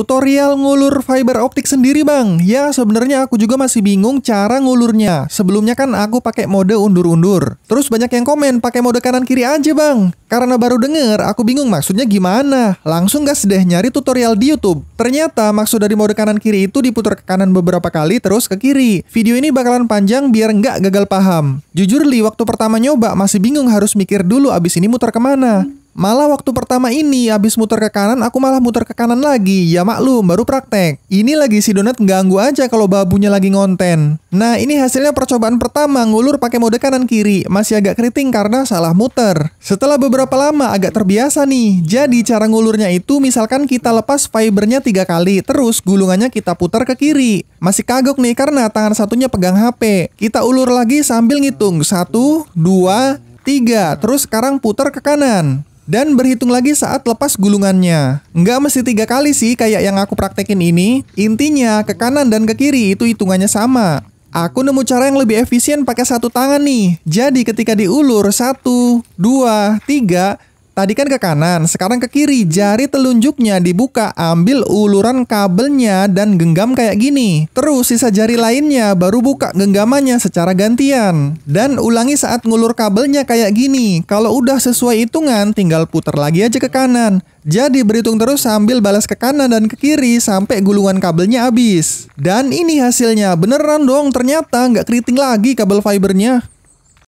Tutorial ngulur fiber optik sendiri bang. Ya sebenarnya aku juga masih bingung cara ngulurnya. Sebelumnya kan aku pakai mode undur-undur. Terus banyak yang komen pakai mode kanan kiri aja bang. Karena baru denger aku bingung maksudnya gimana. Langsung gas deh nyari tutorial di YouTube. Ternyata maksud dari mode kanan kiri itu diputar ke kanan beberapa kali terus ke kiri. Video ini bakalan panjang biar nggak gagal paham. Jujur li waktu pertama nyoba masih bingung harus mikir dulu abis ini muter kemana. Malah waktu pertama ini habis muter ke kanan aku malah muter ke kanan lagi Ya maklum baru praktek Ini lagi si donat ganggu aja kalau babunya lagi ngonten Nah ini hasilnya percobaan pertama ngulur pakai mode kanan kiri Masih agak keriting karena salah muter Setelah beberapa lama agak terbiasa nih Jadi cara ngulurnya itu misalkan kita lepas fibernya tiga kali Terus gulungannya kita putar ke kiri Masih kagok nih karena tangan satunya pegang HP Kita ulur lagi sambil ngitung Satu, dua, tiga Terus sekarang putar ke kanan dan berhitung lagi saat lepas gulungannya. Nggak mesti tiga kali sih kayak yang aku praktekin ini. Intinya ke kanan dan ke kiri itu hitungannya sama. Aku nemu cara yang lebih efisien pakai satu tangan nih. Jadi ketika diulur satu, dua, tiga, Tadi kan ke kanan, sekarang ke kiri. Jari telunjuknya dibuka, ambil uluran kabelnya dan genggam kayak gini. Terus sisa jari lainnya baru buka genggamannya secara gantian. Dan ulangi saat ngulur kabelnya kayak gini. Kalau udah sesuai hitungan, tinggal putar lagi aja ke kanan. Jadi berhitung terus sambil balas ke kanan dan ke kiri sampai gulungan kabelnya habis. Dan ini hasilnya, beneran dong ternyata nggak keriting lagi kabel fibernya.